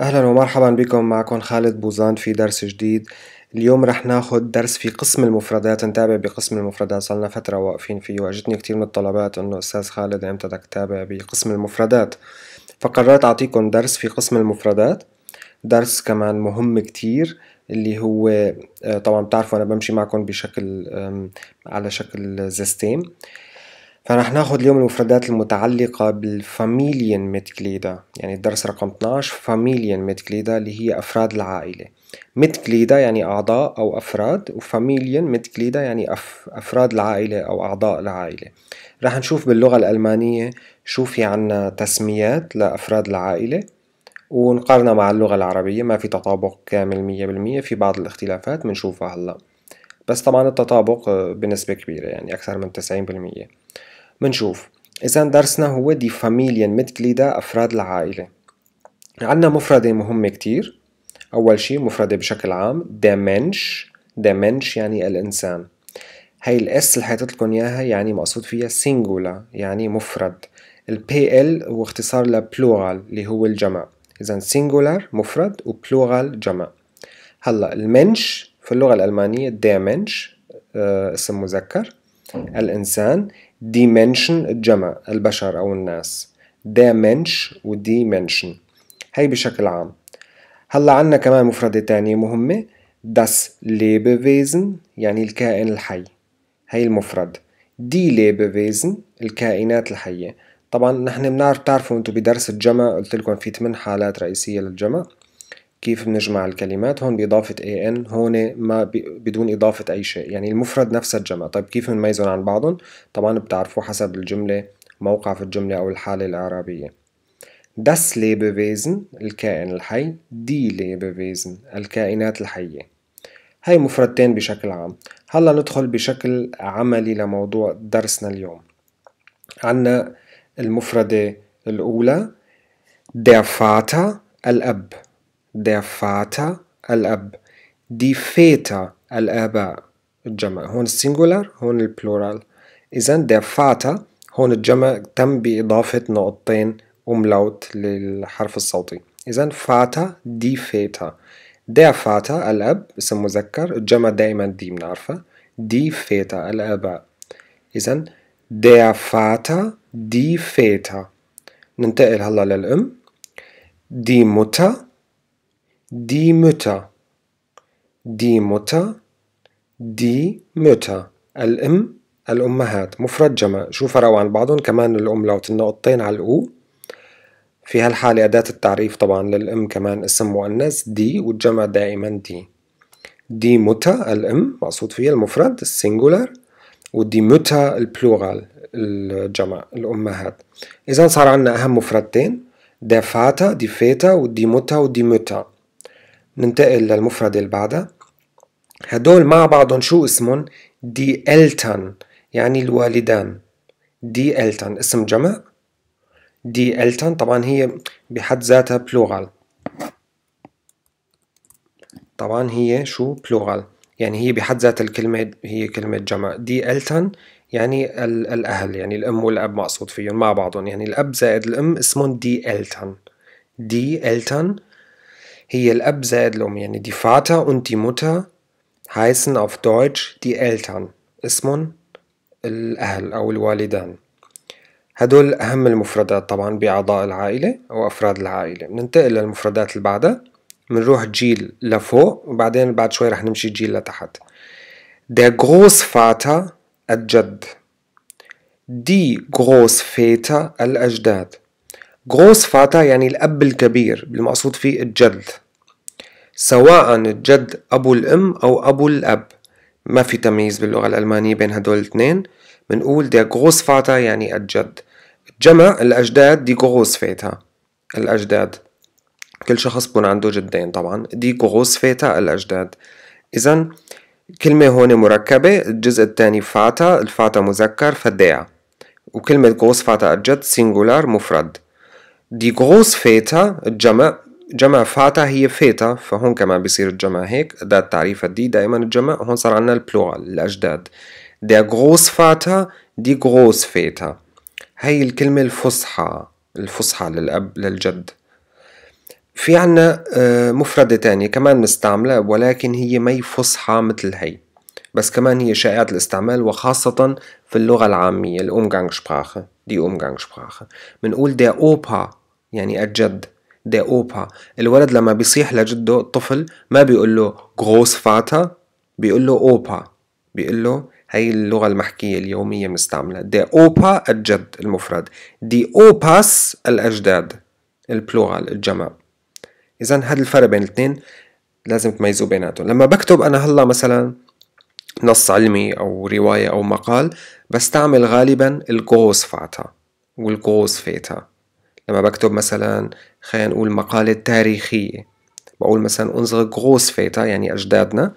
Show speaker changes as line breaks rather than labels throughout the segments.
أهلا ومرحبا بكم معكم خالد بوزان في درس جديد اليوم رح ناخد درس في قسم المفردات نتابع بقسم المفردات صلنا فترة واقفين فيه واجتني كتير من الطلبات انه استاذ خالد امتى بدك تتابع بقسم المفردات فقررت اعطيكم درس في قسم المفردات درس كمان مهم كتير اللي هو آه، طبعا بتعرفوا انا بمشي معكم بشكل على شكل زستيم فرح ناخد اليوم المفردات المتعلقة بالفاميليا متكليدا يعني الدرس رقم 12 فاميليا متكليدا اللي هي أفراد العائلة متكليدا يعني أعضاء أو أفراد وفاميليا متكليدا يعني أف أفراد العائلة أو أعضاء العائلة رح نشوف باللغة الألمانية شو في عنا تسميات لأفراد العائلة ونقارنها مع اللغة العربية ما في تطابق كامل مية بالمية في بعض الاختلافات بنشوفها هلأ بس طبعا التطابق بنسبة كبيرة يعني أكثر من تسعين بالمية منشوف إذا درسنا هو دي فاميليا متكليدا أفراد العائلة عندنا مفردة مهمة كتير أول شي مفردة بشكل عام دمنش دمنش يعني الإنسان هاي الاس اللي حيطلت لكم اياها يعني مقصود فيها سينجولا يعني مفرد البي ال هو اختصار لبلورال اللي هو الجمع اذا سينجولار مفرد وبلورال جمع هلا المنش في اللغه الالمانيه منش آه، اسم مذكر الانسان دي منشن الجمع البشر أو الناس دا منش ودي منشن هي بشكل عام هلا عنا كمان مفردة تانية مهمة داس ليبويزن يعني الكائن الحي هي المفرد دي ليبويزن الكائنات الحية طبعا نحن بنعرف بتعرفوا انتم بدرس الجمع قلت لكم في 8 حالات رئيسية للجمع كيف بنجمع الكلمات هون بإضافة an هون ما بدون إضافة أي شيء يعني المفرد نفسه الجمع طيب كيف بنميزهم عن بعضهم طبعا بتعرفوا حسب الجملة موقع في الجملة أو الحالة الإعرابية Das Lebewesen الكائن الحي Die Lebewesen الكائنات الحية هاي مفردتين بشكل عام هلا ندخل بشكل عملي لموضوع درسنا اليوم عنا المفردة الأولى Der Vater الأب der Vater الأب die Väter الآباء الجمع هون السينجولار هون البلورال إذا der Vater هون الجمع تم بإضافة نقطتين أملاوت للحرف الصوتي إذا فاتا دي فيتا دي فاتا الأب اسم مذكر الجمع دائما دي بنعرفها دي فيتا الآباء إذا der فاتا دي فيتا ننتقل هلا للأم دي Mutter die Mütter die Mutter die Mütter الأم الأمهات جمع شو فرقوا عن بعضهم كمان الأم لو تنقطتين على الأو في هالحالة أداة التعريف طبعا للأم كمان اسم مؤنث دي والجمع دائما دي دي متى الأم مقصود فيها المفرد السنجولار ودي متى البلورال الجمع الأمهات إذا صار عندنا أهم مفردتين دي فاتا دي فيتا ودي متى ودي متى ننتقل للمفردة اللي بعدها هدول مع بعضهم شو اسمهم؟ دي ألتان يعني الوالدان دي ألتان اسم جمع دي ألتان طبعا هي بحد ذاتها بلوغال طبعا هي شو بلوغال يعني هي بحد ذات الكلمة هي كلمة جمع دي ألتان يعني الأهل يعني الأم والأب مقصود فيهم مع بعضهم يعني الأب زائد الأم اسمهم دي ألتان دي ألتان هي الأب زائد الأم يعني die Vater und die Mutter heißen auf Deutsch die Eltern اسم الأهل أو الوالدان هدول أهم المفردات طبعا بأعضاء العائلة أو أفراد العائلة بننتقل للمفردات اللي بعدها بنروح جيل لفوق وبعدين بعد شوي رح نمشي جيل لتحت Der Großvater الجد Die Großväter الأجداد جروس فاتا يعني الأب الكبير المقصود فيه الجد سواء الجد أبو الأم أو أبو الأب ما في تمييز باللغة الألمانية بين هدول الاثنين بنقول دي جروس فاتا يعني الجد جمع الأجداد دي جروس فاتا الأجداد كل شخص بكون عنده جدين طبعا دي جروس فاتا الأجداد إذا كلمة هون مركبة الجزء الثاني فاتا الفاتا مذكر فديع وكلمة جروس فاتا الجد سينجولار مفرد دي Großväter الجمع جمع فاتا هي فيتا فهون كمان بيصير الجمع هيك ده التعريفة دي دائما الجمع هون صار عندنا البلورال الأجداد der Großvater die Großväter هاي الكلمة الفصحى الفصحى للأب للجد في عنا مفردة تانية كمان نستعملها ولكن هي مي فصحى مثل هي بس كمان هي شائعة الاستعمال وخاصة في اللغة العامية الأمغانج شبراخة دي أمغانج شبراخة بنقول der Opa يعني الجد دي اوبا الولد لما بيصيح لجده الطفل ما بيقول له جروس فاتا بيقول له اوبا بيقول له هي اللغة المحكية اليومية مستعملة دي اوبا الجد المفرد دي اوباس الأجداد البلورال الجمع إذا هذا الفرق بين الاثنين لازم تميزوا بيناتهم لما بكتب أنا هلا مثلا نص علمي أو رواية أو مقال بستعمل غالبا الجوز فاتا والجوز فيتا لما بكتب مثلا خلينا نقول مقالة تاريخية بقول مثلا غروس فيتا يعني أجدادنا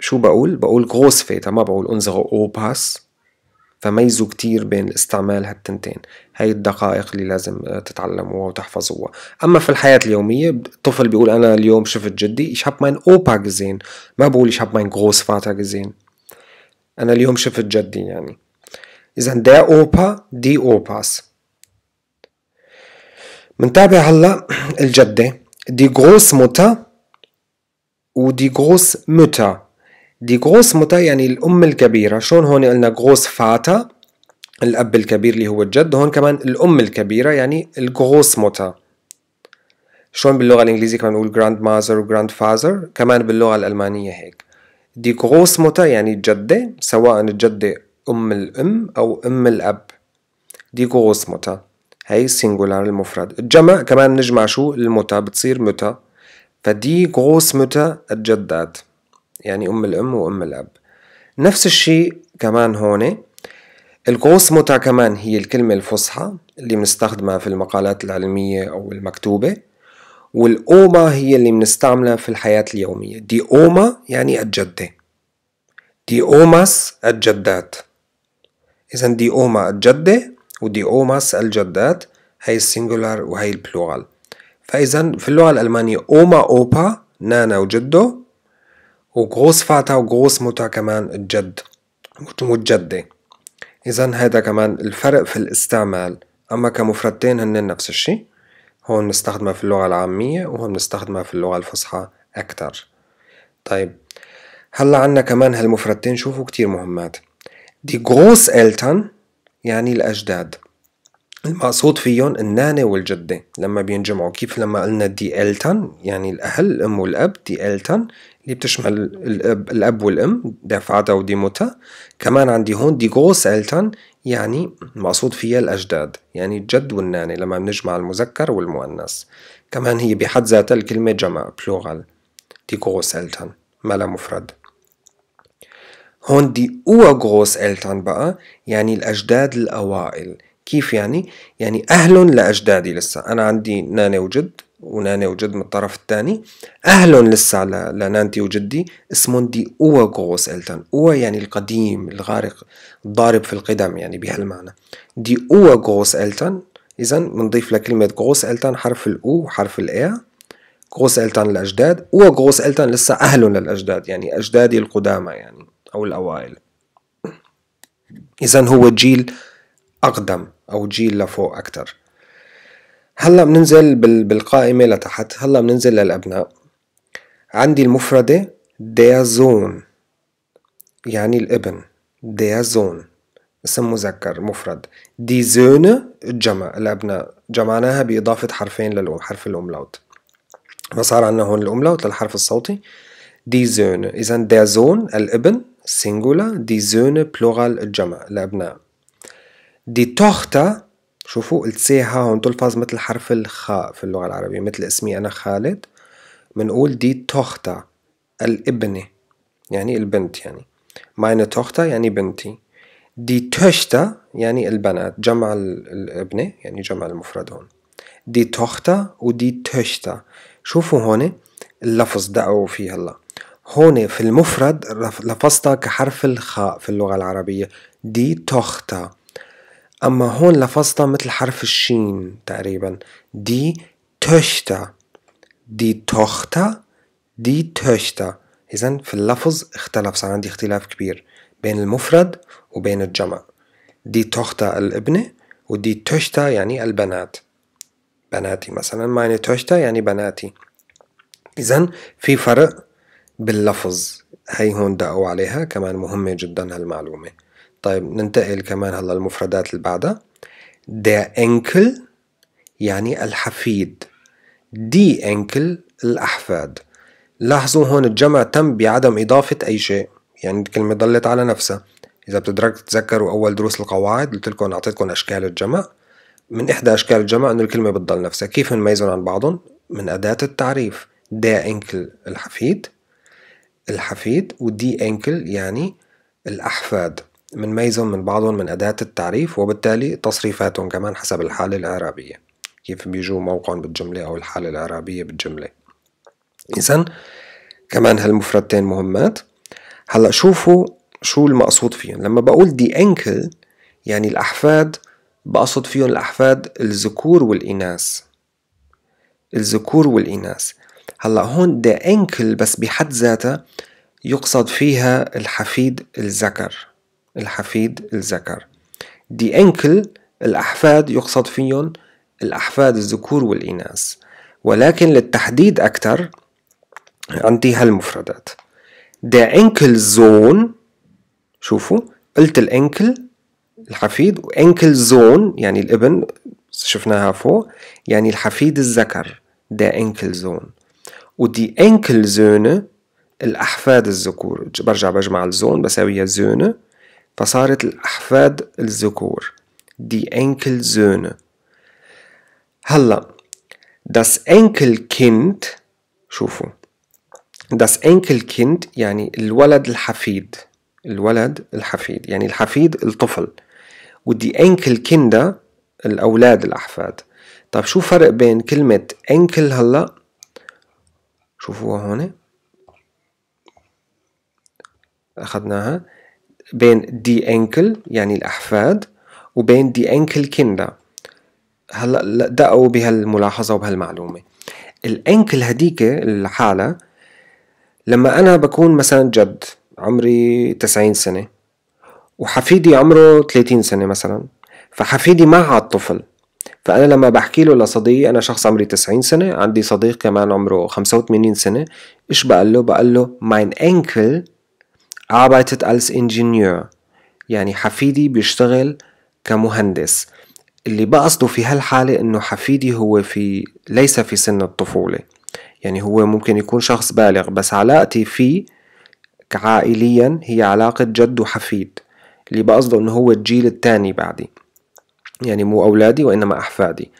شو بقول؟ بقول بقول فيتا ما بقول unsere أوباس فميزوا كتير بين الاستعمال هالتنتين هاي الدقائق اللي لازم آه، تتعلموها وتحفظوها أما في الحياة اليومية طفل بيقول أنا اليوم شفت جدي إيش هاب ماين أوبا جزين ما بقول هاب ماين غروس فاتا جزين أنا اليوم شفت جدي يعني إذا دا أوبا دي أوباس منتابع هلا الجده دي غروس موتا ودي غروس موتا دي غروس موتا يعني الام الكبيره شلون هون قلنا غروس فاتا الاب الكبير اللي هو الجد هون كمان الام الكبيره يعني الغروس موتا شلون باللغه الانجليزيه كمان نقول جراند مازر وجراند فازر كمان باللغه الالمانيه هيك دي غروس موتا يعني الجده سواء الجده ام الام او ام الاب دي غروس موتا هي السنجولار المفرد الجمع كمان نجمع شو المتى بتصير متى فدي غوس متى الجداد يعني أم الأم وأم الأب نفس الشيء كمان هون الغوس متى كمان هي الكلمة الفصحى اللي بنستخدمها في المقالات العلمية أو المكتوبة والأوما هي اللي بنستعملها في الحياة اليومية دي أوما يعني الجدة دي أوماس الجدات إذا دي أوما الجدة ودي اوماس الجدات هي السنجولار وهي البلورال فاذا في اللغه الالمانيه اوما اوبا نانا وجدو وغروس فاتا وغروس موتا كمان الجد والجدة إذا هذا كمان الفرق في الاستعمال أما كمفردتين هن نفس الشيء هون نستخدمها في اللغة العامية وهون نستخدمها في اللغة الفصحى أكتر طيب هلا عنا كمان هالمفردتين شوفوا كتير مهمات دي غروس ألتان يعني الأجداد المقصود فيهم النانة والجدة لما بينجمعوا كيف لما قلنا دي إلتن يعني الأهل الأم والأب دي إلتن اللي بتشمل الأب, الأب والأم دافعتا وديموتا كمان عندي هون دي غوس إلتن يعني المقصود فيها الأجداد يعني الجد والنانة لما بنجمع المذكر والمؤنث كمان هي بحد ذاتها الكلمة جمع بلوغال دي غوس إلتن ما لا مفرد هون دي أوا غروس ألتان بقى يعني الأجداد الأوائل كيف يعني؟ يعني أهل لأجدادي لسه أنا عندي ناني وجد وناني وجد من الطرف الثاني أهل لسه لنانتي وجدي اسمهم دي أوا غروس ألتان أوا يعني القديم الغارق الضارب في القدم يعني بهالمعنى دي أوا غروس ألتان إذا بنضيف لكلمة غروس ألتان حرف الأو وحرف الإيه غروس ألتان الأجداد أوا غروس ألتان لسه أهل للأجداد يعني أجدادي القدامى يعني أو الأوائل إذا هو جيل أقدم أو جيل لفوق أكتر هلا بننزل بالقائمة لتحت هلا بننزل للأبناء عندي المفردة ديازون يعني الابن ديازون اسم مذكر مفرد ديزون جمع الجمع الأبناء جمعناها بإضافة حرفين للأم حرف الأملاوت فصار عندنا هون الأملاوت للحرف الصوتي ديزون إذا ديزون الابن singular دي زون بلورال الجمع الأبناء دي توختا شوفوا التسي ها هون تلفظ مثل حرف الخاء في اللغة العربية مثل اسمي أنا خالد بنقول دي توختا الابنة يعني البنت يعني ماينه توختا يعني بنتي دي توشتا يعني البنات جمع الابنة يعني جمع المفرد هون دي توختا ودي توشتا شوفوا هون اللفظ دقوا فيه هلا هون في المفرد لفظتها كحرف الخاء في اللغة العربية دي توختا أما هون لفظتها مثل حرف الشين تقريبا دي تشتا دي توختا دي تشتا إذا في اللفظ اختلف صار عندي اختلاف كبير بين المفرد وبين الجمع دي توختا الابنة ودي تشتا يعني البنات بناتي مثلا ماني توشتا يعني بناتي إذا في فرق باللفظ هي هون دقوا عليها كمان مهمة جدا هالمعلومة طيب ننتقل كمان هلا المفردات اللي بعدها دي انكل يعني الحفيد دي أنكل الأحفاد لاحظوا هون الجمع تم بعدم إضافة أي شيء يعني الكلمة ضلت على نفسها إذا بتدرك تتذكروا أول دروس القواعد قلت لكم أعطيتكم أشكال الجمع من إحدى أشكال الجمع إنه الكلمة بتضل نفسها كيف نميزهم عن بعضهم من أداة التعريف دا أنكل الحفيد الحفيد والدي انكل يعني الأحفاد بنميزهم من, من بعضهم من أداة التعريف وبالتالي تصريفاتهم كمان حسب الحالة الإعرابية كيف بيجوا موقعهم بالجملة أو الحالة الإعرابية بالجملة إذا كمان هالمفردتين مهمات هلا شوفوا شو المقصود فيهم لما بقول دي انكل يعني الأحفاد بقصد فيهم الأحفاد الذكور والإناث الذكور والإناث هلا هون the انكل بس بحد ذاتها يقصد فيها الحفيد الذكر الحفيد الذكر the انكل الأحفاد يقصد فيهم الأحفاد الذكور والإناث ولكن للتحديد أكثر عندي هالمفردات the انكل zone شوفوا قلت الانكل الحفيد وانكل زون يعني الابن شفناها فوق يعني الحفيد الذكر ده انكل زون ودي انكل زونه الأحفاد الذكور برجع بجمع الزون بساويها زونه فصارت الأحفاد الذكور دي انكل زونه هلا داس انكل كنت شوفوا داس انكل كنت يعني الولد الحفيد الولد الحفيد يعني الحفيد الطفل ودي انكل كندا الأولاد الأحفاد طب شو فرق بين كلمة انكل هلا شوفوها هنا أخذناها بين دي انكل يعني الأحفاد وبين دي انكل كندا هلا دقوا بهالملاحظة وبهالمعلومة الانكل هديك الحالة لما أنا بكون مثلا جد عمري 90 سنة وحفيدي عمره 30 سنة مثلا فحفيدي ما عاد طفل فأنا لما بحكي له لصديقي أنا شخص عمري 90 سنة عندي صديق كمان عمره 85 سنة إيش بقول له؟ بقول له ماين أنكل arbeitet als Ingenieur يعني حفيدي بيشتغل كمهندس اللي بقصده في هالحالة إنه حفيدي هو في ليس في سن الطفولة يعني هو ممكن يكون شخص بالغ بس علاقتي فيه عائليا هي علاقة جد وحفيد اللي بقصده إنه هو الجيل التاني بعدي يعني مو أولادي وإنما أحفادي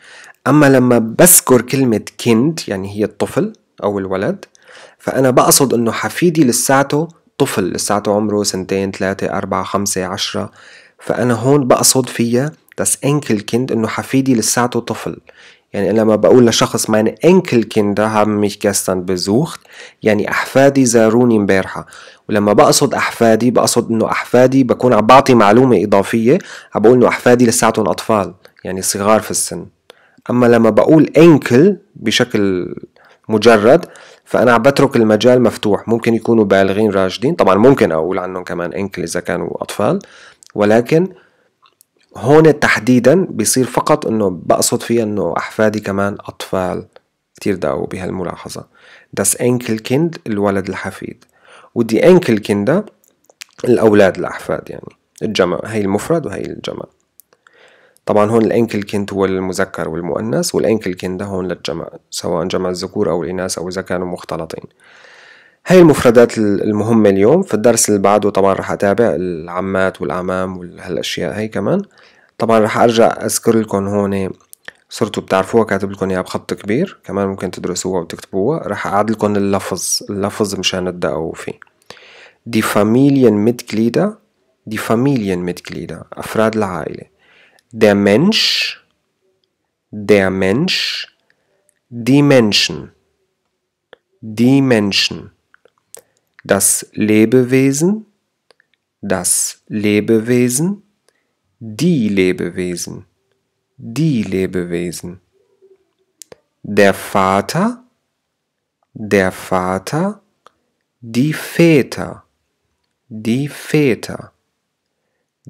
أما لما بذكر كلمة كند يعني هي الطفل أو الولد فأنا بقصد إنه حفيدي لساته طفل لساته عمره سنتين ثلاثة أربعة خمسة عشرة فأنا هون بقصد فيها انكل كند إنه حفيدي لساته طفل يعني لما بقول لشخص انكل Enkelkinder هم mich gestern besucht يعني أحفادي زاروني امبارحة ولما بقصد أحفادي بقصد إنه أحفادي بكون عم بعطي معلومة إضافية عم بقول إنه أحفادي لساتهم أطفال يعني صغار في السن أما لما بقول أنكل بشكل مجرد فأنا عم بترك المجال مفتوح ممكن يكونوا بالغين راشدين طبعا ممكن أقول عنهم كمان أنكل إذا كانوا أطفال ولكن هون تحديدا بيصير فقط انه بقصد فيها انه احفادي كمان اطفال كتير داقوا بهالملاحظة انكل كند الولد الحفيد ودي انكل كندا الأولاد الأحفاد يعني الجمع هي المفرد وهي الجمع طبعا هون الانكل كنت هو المذكر والمؤنث والانكل كندا هون للجمع سواء جمع الذكور أو الإناث أو إذا كانوا مختلطين هاي المفردات المهمة اليوم في الدرس اللي بعده طبعا رح أتابع العمات والأعمام وهالأشياء هاي كمان طبعا رح أرجع أذكر لكم هون صرتوا بتعرفوها كاتب لكم اياها بخط كبير كمان ممكن تدرسوها وتكتبوها رح أعد لكم اللفظ اللفظ مشان تدققوا فيه دي فاميليان ميتجليدا دي فاميليان ميتجليدا أفراد العائلة دي منش دي Mensch دي منشن, دي منشن. das Lebewesen, das Lebewesen, die Lebewesen, die Lebewesen. Der Vater, der Vater, die Väter, die Väter.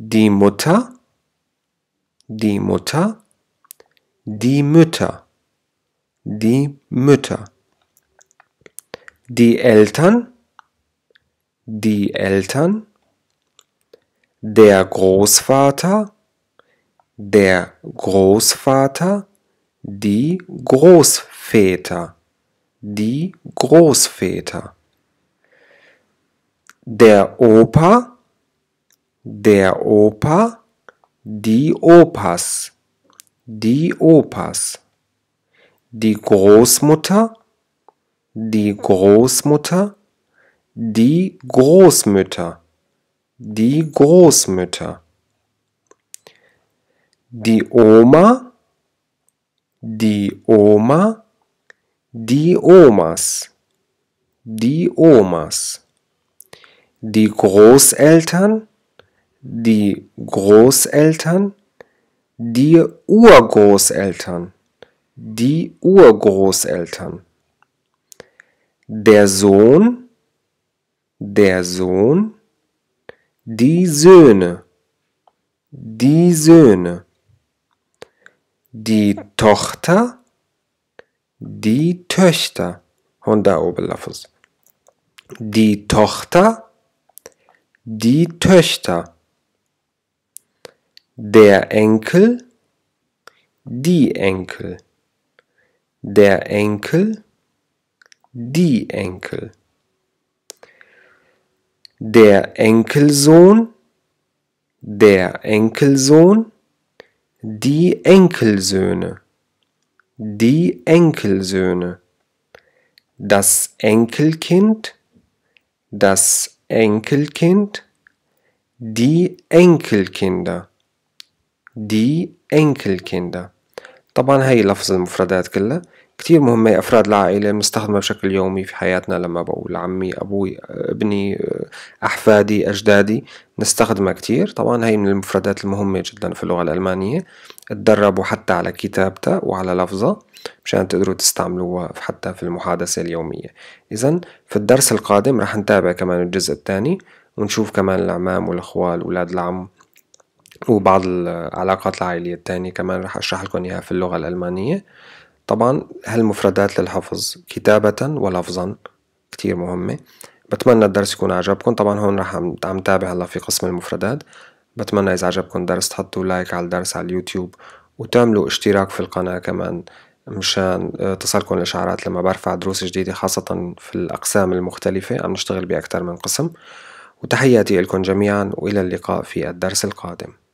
Die Mutter, die Mutter, die Mütter, die Mütter. Die Eltern, die Eltern, der Großvater, der Großvater, die Großväter, die Großväter. Der Opa, der Opa, die Opas, die Opas. Die Großmutter, die Großmutter, die Großmütter, die Großmütter. Die Oma, die Oma, die Omas, die Omas. Die Großeltern, die Großeltern, die Urgroßeltern, die Urgroßeltern. Der Sohn, der Sohn, die Söhne, die Söhne, die Tochter, die Töchter. Honda Obelafus. Die Tochter, die Töchter. Der Enkel, die Enkel. Der Enkel, die Enkel der Enkelsohn, der Enkelsohn, die Enkelsöhne, die Enkelsöhne, das Enkelkind, das Enkelkind, die Enkelkinder, die Enkelkinder. طبعا هاي لفظ المفردات كلها كتير مهمة يا أفراد العائلة بنستخدمها بشكل يومي في حياتنا لما بقول عمي أبوي ابني أحفادي أجدادي نستخدمها كتير طبعا هي من المفردات المهمة جدا في اللغة الألمانية تدربوا حتى على كتابتها وعلى لفظها مشان تقدروا تستعملوها حتى في المحادثة اليومية إذا في الدرس القادم رح نتابع كمان الجزء الثاني ونشوف كمان العمام والأخوال ولاد العم وبعض العلاقات العائلية التانية كمان رح أشرح لكم إياها في اللغة الألمانية طبعا هالمفردات للحفظ كتابة ولفظا كتير مهمة بتمنى الدرس يكون عجبكم طبعا هون رح عم تابع هلا في قسم المفردات بتمنى إذا عجبكم الدرس تحطوا لايك على الدرس على اليوتيوب وتعملوا اشتراك في القناة كمان مشان آه، تصلكم الإشعارات لما برفع دروس جديدة خاصة في الأقسام المختلفة عم نشتغل بأكثر من قسم وتحياتي لكم جميعا وإلى اللقاء في الدرس القادم